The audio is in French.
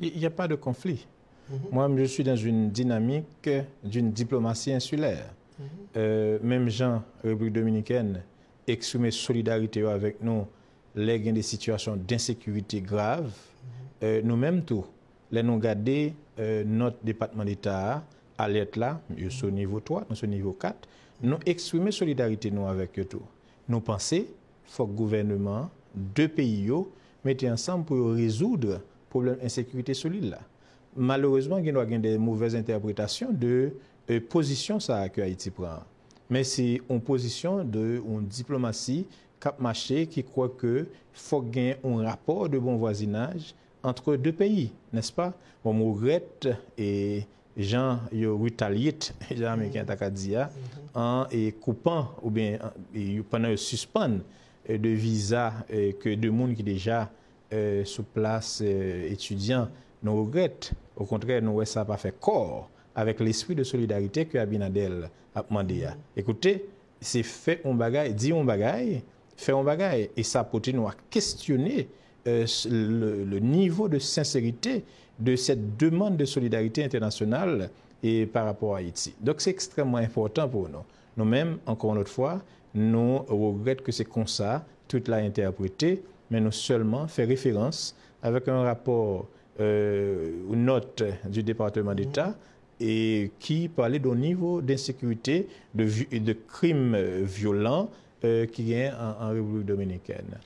Il n'y a pas de conflit. moi mhm. Moi, je suis dans une dynamique d'une diplomatie insulaire. Mhm. Euh, même Jean, République dominicaine, exprimer solidarité avec nous, les des situations d'insécurité grave. Mhm. Euh, nous-mêmes tout. Les nous garder euh, notre département d'État à l'être là, nous sommes au niveau 3, nous sommes au niveau 4, nous exprimer solidarité nous avec eux tout. Nous pensons, faut que le gouvernement, deux pays, mettent ensemble pour résoudre probleme ensekirite solide la. Malourezman gen wagen de mouvez euh, interpretasyon de pozisyon sa ak yo Haiti pran. Men se yon pozisyon de yon diplomasy kap mache ki kwa ke fok gen yon rapor de bon wazinaj antre bon, mm. mm-hmm. euh, de peyi, nespa? Bon euh, mou gret e jan yon ritalyit jan amekyen takadziya an e koupan ou ben yon panan yon suspan de viza ke de moun ki deja Euh, sous place euh, étudiant, étudiants nous regrettons. Au contraire, nous ne ça pas fait corps avec l'esprit de solidarité que Abinadel a demandé. Hein. Mm-hmm. Écoutez, c'est fait un bagage, dit un bagage, fait un bagage, Et ça peut nous à questionner euh, le, niveau de sincérité de cette demande de solidarité internationale et par rapport à Haïti. Donc c'est extrêmement important pour nous. Nous-mêmes, encore une autre fois, nous regrettons que c'est comme ça, tout l'a interprété mais nous seulement fait référence avec un rapport euh, ou note du département d'État mm-hmm. et qui parlait d'un niveau d'insécurité de, de crimes euh, violents euh, qui est en République dominicaine.